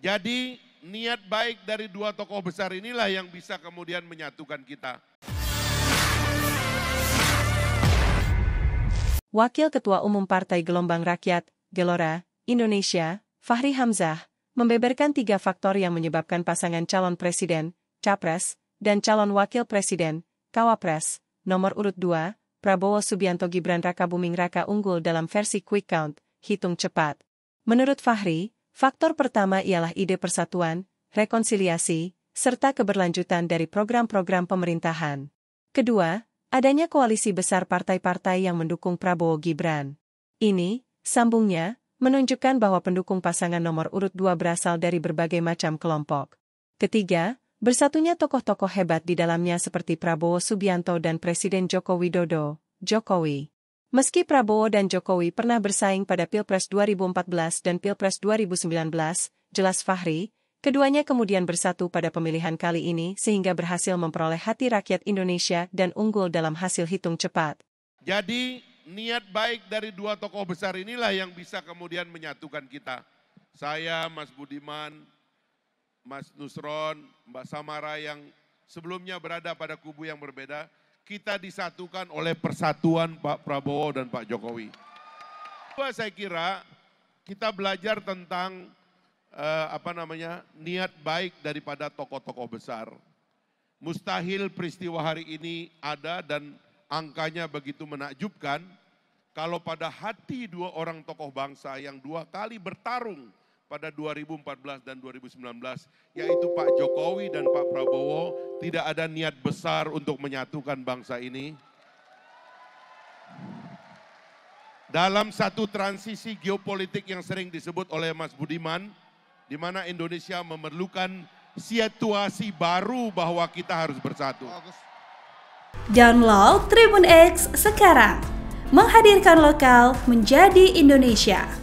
Jadi niat baik dari dua tokoh besar inilah yang bisa kemudian menyatukan kita. Wakil Ketua Umum Partai Gelombang Rakyat, Gelora, Indonesia, Fahri Hamzah, membeberkan tiga faktor yang menyebabkan pasangan calon presiden, capres, dan calon wakil presiden, kawapres, nomor urut 2, Prabowo Subianto Gibran Raka Buming Raka unggul dalam versi quick count, hitung cepat. Menurut Fahri, Faktor pertama ialah ide persatuan, rekonsiliasi, serta keberlanjutan dari program-program pemerintahan. Kedua, adanya koalisi besar partai-partai yang mendukung Prabowo Gibran. Ini, sambungnya, menunjukkan bahwa pendukung pasangan nomor urut dua berasal dari berbagai macam kelompok. Ketiga, bersatunya tokoh-tokoh hebat di dalamnya seperti Prabowo Subianto dan Presiden Joko Widodo, Jokowi. Meski Prabowo dan Jokowi pernah bersaing pada Pilpres 2014 dan Pilpres 2019, jelas Fahri, keduanya kemudian bersatu pada pemilihan kali ini sehingga berhasil memperoleh hati rakyat Indonesia dan unggul dalam hasil hitung cepat. Jadi niat baik dari dua tokoh besar inilah yang bisa kemudian menyatukan kita. Saya, Mas Budiman, Mas Nusron, Mbak Samara yang sebelumnya berada pada kubu yang berbeda, kita disatukan oleh persatuan Pak Prabowo dan Pak Jokowi. Dua saya kira kita belajar tentang eh, apa namanya niat baik daripada tokoh-tokoh besar. Mustahil peristiwa hari ini ada dan angkanya begitu menakjubkan kalau pada hati dua orang tokoh bangsa yang dua kali bertarung pada 2014 dan 2019, yaitu Pak Jokowi dan Pak Prabowo tidak ada niat besar untuk menyatukan bangsa ini. Dalam satu transisi geopolitik yang sering disebut oleh Mas Budiman, di mana Indonesia memerlukan situasi baru bahwa kita harus bersatu. Download Tribun X sekarang. Menghadirkan lokal menjadi Indonesia.